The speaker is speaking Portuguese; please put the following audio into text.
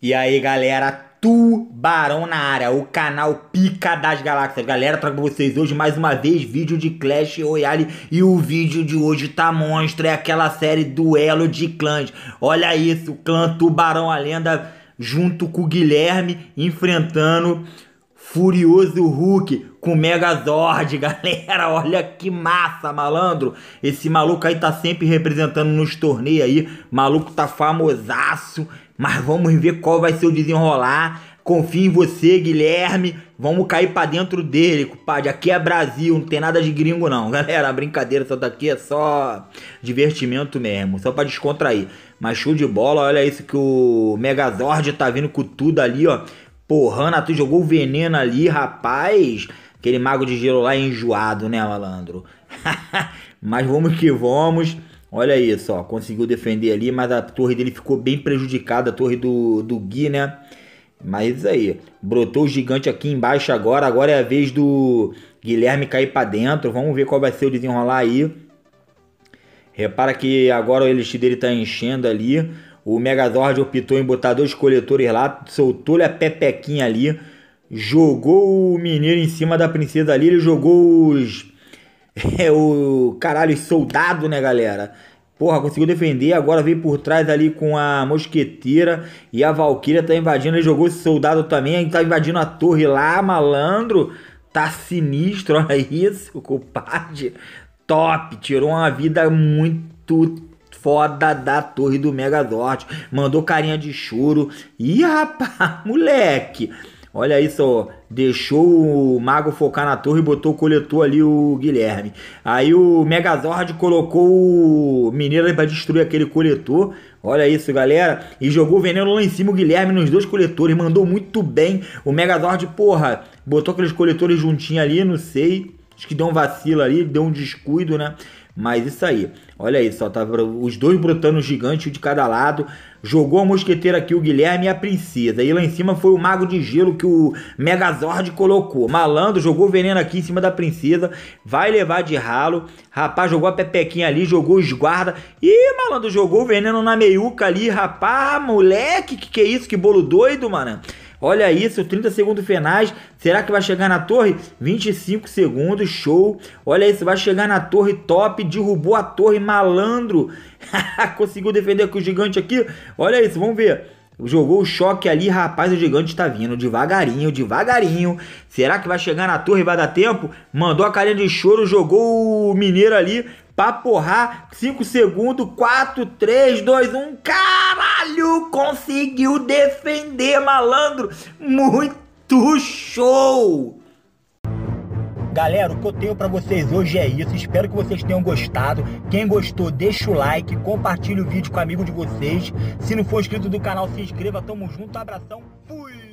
E aí, galera, Tubarão na área, o canal Pica das Galáxias. Galera, trago pra vocês hoje mais uma vez vídeo de Clash Royale e o vídeo de hoje tá monstro, é aquela série Duelo de Clãs. Olha isso, clã Tubarão, a lenda junto com o Guilherme, enfrentando Furioso Hulk com Megazord, galera. Olha que massa, malandro. Esse maluco aí tá sempre representando nos torneios aí. Maluco tá famosaço. Mas vamos ver qual vai ser o desenrolar. Confio em você, Guilherme. Vamos cair para dentro dele, compadre. Aqui é Brasil, não tem nada de gringo não, galera. A brincadeira só daqui é só divertimento mesmo, só para descontrair. Mas show de bola, olha isso que o Megazord tá vindo com tudo ali, ó. porrando, tu jogou o veneno ali, rapaz. Aquele mago de gelo lá é enjoado, né, malandro? mas vamos que vamos. Olha isso, ó. Conseguiu defender ali, mas a torre dele ficou bem prejudicada, a torre do, do Gui, né? Mas isso aí. Brotou o gigante aqui embaixo agora. Agora é a vez do Guilherme cair para dentro. Vamos ver qual vai ser o desenrolar aí. Repara que agora o elixir dele tá enchendo ali. O Megazord optou em botar dois coletores lá, soltou-lhe a pepequinha ali, jogou o mineiro em cima da princesa ali, ele jogou os. É o. Caralho, soldado, né, galera? Porra, conseguiu defender, agora veio por trás ali com a mosqueteira e a Valkyria tá invadindo, ele jogou esse soldado também, tá invadindo a torre lá, malandro. Tá sinistro, olha isso, compadre top, tirou uma vida muito foda da torre do Megazord, mandou carinha de choro. Ih, rapaz, moleque. Olha isso, ó. Deixou o mago focar na torre e botou o coletor ali, o Guilherme. Aí o Megazord colocou o Mineiro para destruir aquele coletor. Olha isso, galera. E jogou o veneno lá em cima, o Guilherme, nos dois coletores. Mandou muito bem. O Megazord, porra, botou aqueles coletores juntinho ali, não sei. Acho que deu um vacilo ali, deu um descuido, né? Mas isso aí. Olha aí só, tava tá os dois brutanos gigantes de cada lado. Jogou a mosqueteira aqui o Guilherme e a princesa. E lá em cima foi o mago de gelo que o Megazord colocou. Malandro jogou veneno aqui em cima da princesa. Vai levar de ralo. Rapaz jogou a pepequinha ali, jogou os guarda. Ih, malandro jogou veneno na meiuca ali, rapaz, moleque, que que é isso? Que bolo doido, mano. Olha isso, 30 segundos finais. Será que vai chegar na torre? 25 segundos, show. Olha isso, vai chegar na torre top. Derrubou a torre, malandro. Conseguiu defender com o gigante aqui. Olha isso, vamos ver. Jogou o choque ali, rapaz, o gigante tá vindo devagarinho, devagarinho. Será que vai chegar na torre e vai dar tempo? Mandou a carinha de choro, jogou o mineiro ali. Pra porrar, 5 segundos, 4, 3, 2, 1. Caralho! Conseguiu defender, malandro! Muito show! Galera, o que eu tenho para vocês hoje é isso. Espero que vocês tenham gostado. Quem gostou, deixa o like, compartilha o vídeo com o amigo de vocês. Se não for inscrito do canal, se inscreva. Tamo junto, abração, fui!